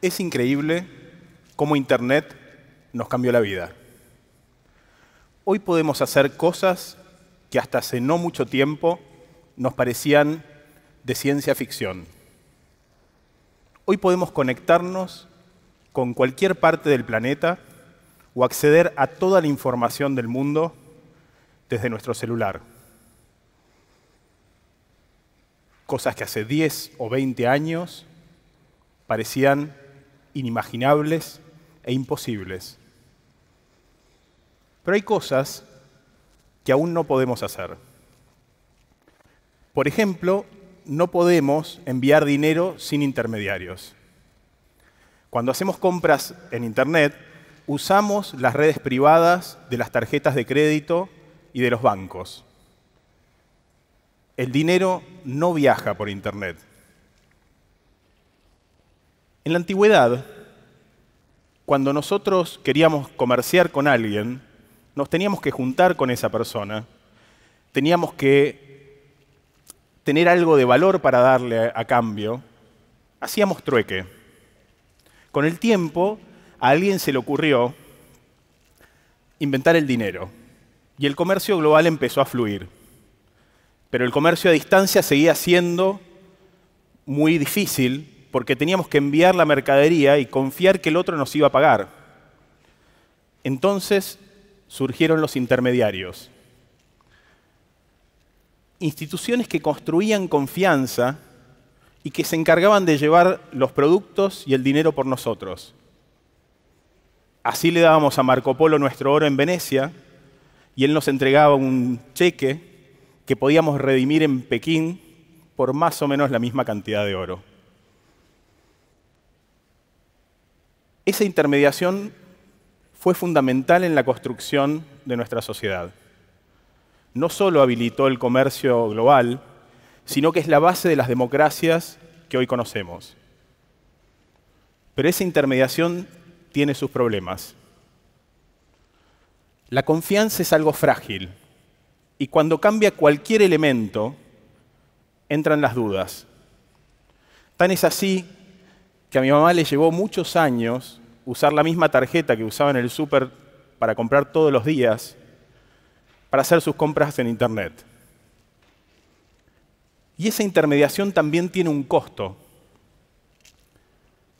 Es increíble cómo Internet nos cambió la vida. Hoy podemos hacer cosas que hasta hace no mucho tiempo nos parecían de ciencia ficción. Hoy podemos conectarnos con cualquier parte del planeta o acceder a toda la información del mundo desde nuestro celular. Cosas que hace 10 o 20 años parecían inimaginables e imposibles. Pero hay cosas que aún no podemos hacer. Por ejemplo, no podemos enviar dinero sin intermediarios. Cuando hacemos compras en Internet, usamos las redes privadas de las tarjetas de crédito y de los bancos. El dinero no viaja por Internet. En la antigüedad, cuando nosotros queríamos comerciar con alguien, nos teníamos que juntar con esa persona, teníamos que tener algo de valor para darle a cambio, hacíamos trueque. Con el tiempo, a alguien se le ocurrió inventar el dinero y el comercio global empezó a fluir. Pero el comercio a distancia seguía siendo muy difícil porque teníamos que enviar la mercadería y confiar que el otro nos iba a pagar. Entonces surgieron los intermediarios. Instituciones que construían confianza y que se encargaban de llevar los productos y el dinero por nosotros. Así le dábamos a Marco Polo nuestro oro en Venecia y él nos entregaba un cheque que podíamos redimir en Pekín por más o menos la misma cantidad de oro. Esa intermediación fue fundamental en la construcción de nuestra sociedad. No solo habilitó el comercio global, sino que es la base de las democracias que hoy conocemos. Pero esa intermediación tiene sus problemas. La confianza es algo frágil y cuando cambia cualquier elemento, entran las dudas. Tan es así que a mi mamá le llevó muchos años usar la misma tarjeta que usaba en el súper para comprar todos los días, para hacer sus compras en Internet. Y esa intermediación también tiene un costo.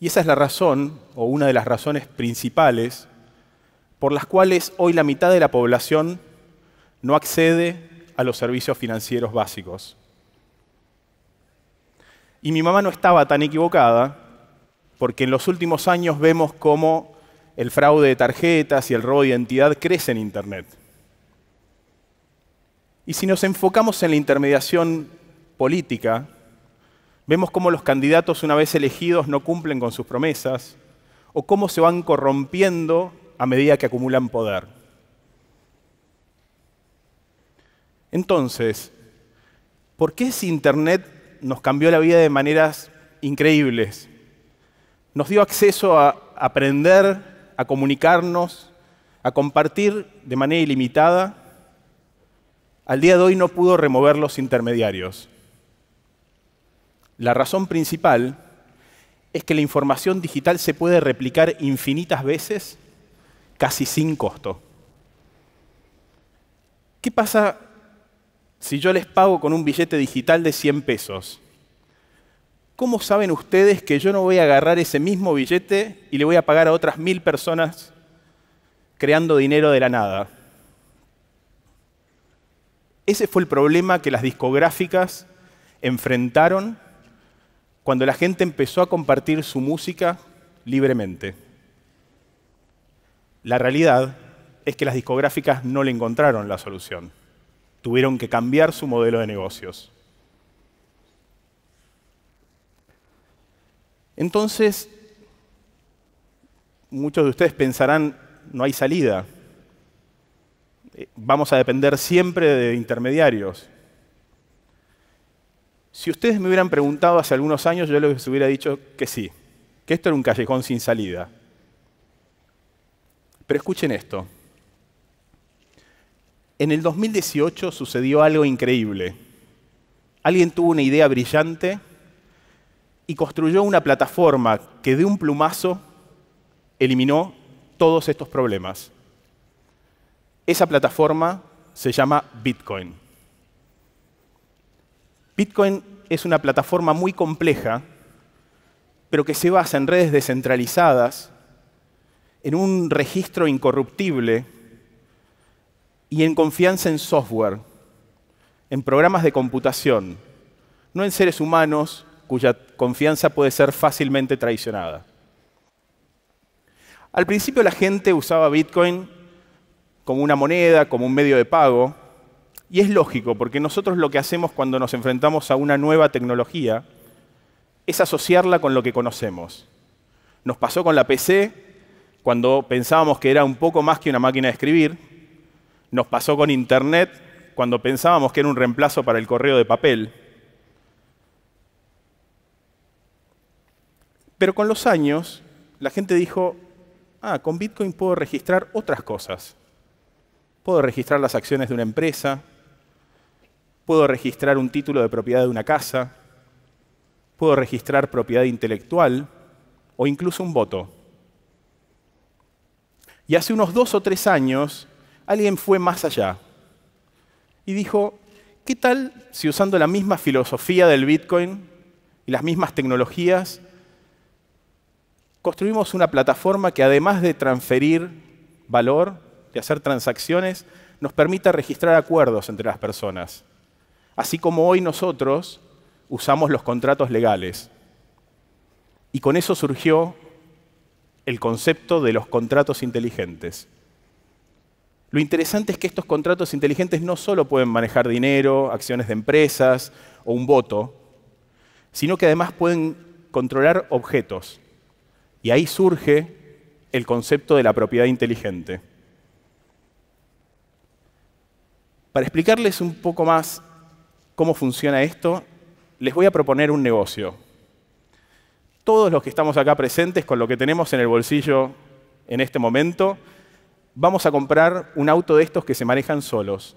Y esa es la razón, o una de las razones principales, por las cuales hoy la mitad de la población no accede a los servicios financieros básicos. Y mi mamá no estaba tan equivocada porque en los últimos años vemos cómo el fraude de tarjetas y el robo de identidad crece en Internet. Y si nos enfocamos en la intermediación política, vemos cómo los candidatos una vez elegidos no cumplen con sus promesas o cómo se van corrompiendo a medida que acumulan poder. Entonces, ¿por qué ese Internet nos cambió la vida de maneras increíbles, nos dio acceso a aprender, a comunicarnos, a compartir de manera ilimitada, al día de hoy no pudo remover los intermediarios. La razón principal es que la información digital se puede replicar infinitas veces casi sin costo. ¿Qué pasa si yo les pago con un billete digital de 100 pesos? ¿cómo saben ustedes que yo no voy a agarrar ese mismo billete y le voy a pagar a otras mil personas creando dinero de la nada? Ese fue el problema que las discográficas enfrentaron cuando la gente empezó a compartir su música libremente. La realidad es que las discográficas no le encontraron la solución. Tuvieron que cambiar su modelo de negocios. Entonces, muchos de ustedes pensarán, no hay salida. Eh, vamos a depender siempre de intermediarios. Si ustedes me hubieran preguntado hace algunos años, yo les hubiera dicho que sí, que esto era un callejón sin salida. Pero escuchen esto. En el 2018 sucedió algo increíble. Alguien tuvo una idea brillante y construyó una plataforma que de un plumazo eliminó todos estos problemas. Esa plataforma se llama Bitcoin. Bitcoin es una plataforma muy compleja, pero que se basa en redes descentralizadas, en un registro incorruptible y en confianza en software, en programas de computación, no en seres humanos cuya confianza puede ser fácilmente traicionada. Al principio la gente usaba Bitcoin como una moneda, como un medio de pago, y es lógico, porque nosotros lo que hacemos cuando nos enfrentamos a una nueva tecnología es asociarla con lo que conocemos. Nos pasó con la PC, cuando pensábamos que era un poco más que una máquina de escribir, nos pasó con Internet, cuando pensábamos que era un reemplazo para el correo de papel, Pero con los años, la gente dijo, ah, con Bitcoin puedo registrar otras cosas. Puedo registrar las acciones de una empresa, puedo registrar un título de propiedad de una casa, puedo registrar propiedad intelectual o incluso un voto. Y hace unos dos o tres años, alguien fue más allá y dijo, ¿qué tal si usando la misma filosofía del Bitcoin y las mismas tecnologías construimos una plataforma que además de transferir valor, de hacer transacciones, nos permita registrar acuerdos entre las personas. Así como hoy nosotros usamos los contratos legales. Y con eso surgió el concepto de los contratos inteligentes. Lo interesante es que estos contratos inteligentes no solo pueden manejar dinero, acciones de empresas o un voto, sino que además pueden controlar objetos, y ahí surge el concepto de la propiedad inteligente. Para explicarles un poco más cómo funciona esto, les voy a proponer un negocio. Todos los que estamos acá presentes con lo que tenemos en el bolsillo en este momento, vamos a comprar un auto de estos que se manejan solos.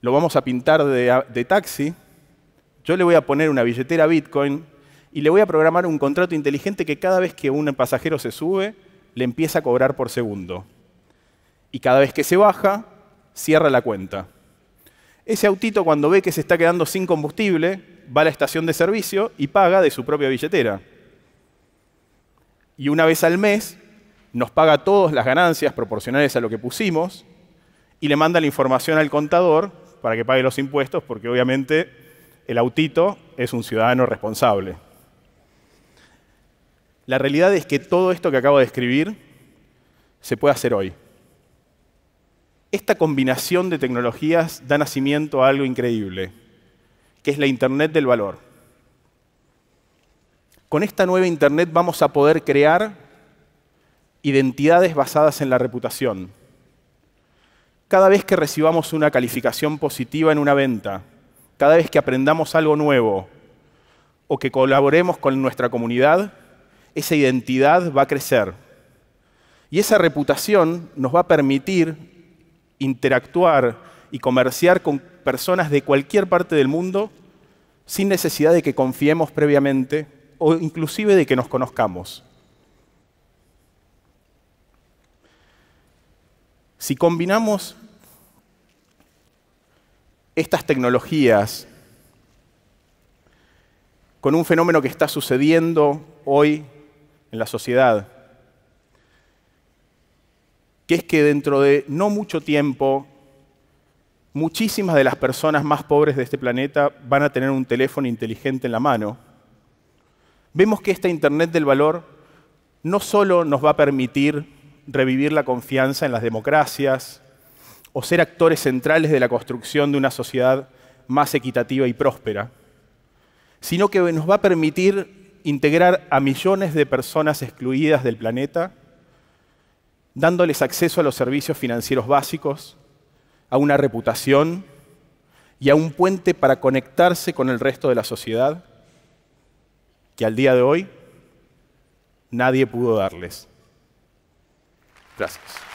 Lo vamos a pintar de, taxi. Yo le voy a poner una billetera Bitcoin y le voy a programar un contrato inteligente que cada vez que un pasajero se sube, le empieza a cobrar por segundo. Y cada vez que se baja, cierra la cuenta. Ese autito cuando ve que se está quedando sin combustible, va a la estación de servicio y paga de su propia billetera. Y una vez al mes nos paga todas las ganancias proporcionales a lo que pusimos y le manda la información al contador para que pague los impuestos porque obviamente el autito es un ciudadano responsable. La realidad es que todo esto que acabo de escribir se puede hacer hoy. Esta combinación de tecnologías da nacimiento a algo increíble, que es la Internet del Valor. Con esta nueva Internet vamos a poder crear identidades basadas en la reputación. Cada vez que recibamos una calificación positiva en una venta, cada vez que aprendamos algo nuevo o que colaboremos con nuestra comunidad, esa identidad va a crecer. Y esa reputación nos va a permitir interactuar y comerciar con personas de cualquier parte del mundo sin necesidad de que confiemos previamente o inclusive de que nos conozcamos. Si combinamos estas tecnologías con un fenómeno que está sucediendo hoy en la sociedad, que es que dentro de no mucho tiempo, muchísimas de las personas más pobres de este planeta van a tener un teléfono inteligente en la mano, vemos que esta Internet del Valor no solo nos va a permitir revivir la confianza en las democracias o ser actores centrales de la construcción de una sociedad más equitativa y próspera, sino que nos va a permitir integrar a millones de personas excluidas del planeta, dándoles acceso a los servicios financieros básicos, a una reputación y a un puente para conectarse con el resto de la sociedad que al día de hoy nadie pudo darles. Gracias.